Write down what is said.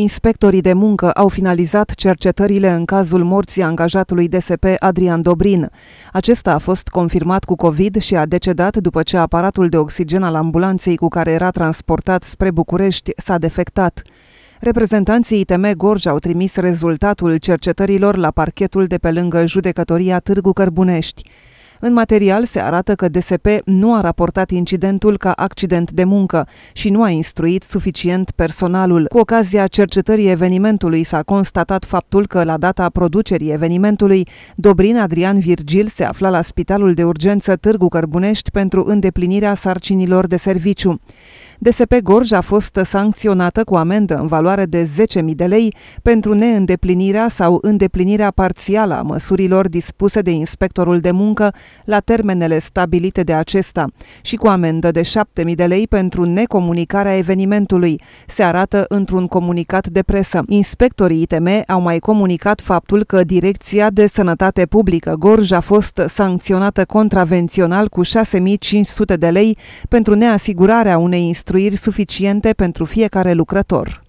Inspectorii de muncă au finalizat cercetările în cazul morții angajatului DSP Adrian Dobrin. Acesta a fost confirmat cu COVID și a decedat după ce aparatul de oxigen al ambulanței cu care era transportat spre București s-a defectat. Reprezentanții ITM Gorj au trimis rezultatul cercetărilor la parchetul de pe lângă judecătoria Târgu Cărbunești. În material se arată că DSP nu a raportat incidentul ca accident de muncă și nu a instruit suficient personalul. Cu ocazia cercetării evenimentului s-a constatat faptul că la data producerii evenimentului, Dobrin Adrian Virgil se afla la Spitalul de Urgență Târgu Cărbunești pentru îndeplinirea sarcinilor de serviciu. DSP Gorj a fost sancționată cu amendă în valoare de 10.000 de lei pentru neîndeplinirea sau îndeplinirea parțială a măsurilor dispuse de inspectorul de muncă la termenele stabilite de acesta și cu amendă de 7.000 de lei pentru necomunicarea evenimentului, se arată într-un comunicat de presă. Inspectorii ITM au mai comunicat faptul că Direcția de Sănătate Publică Gorj a fost sancționată contravențional cu 6.500 de lei pentru neasigurarea unei instalații construiri suficiente pentru fiecare lucrător.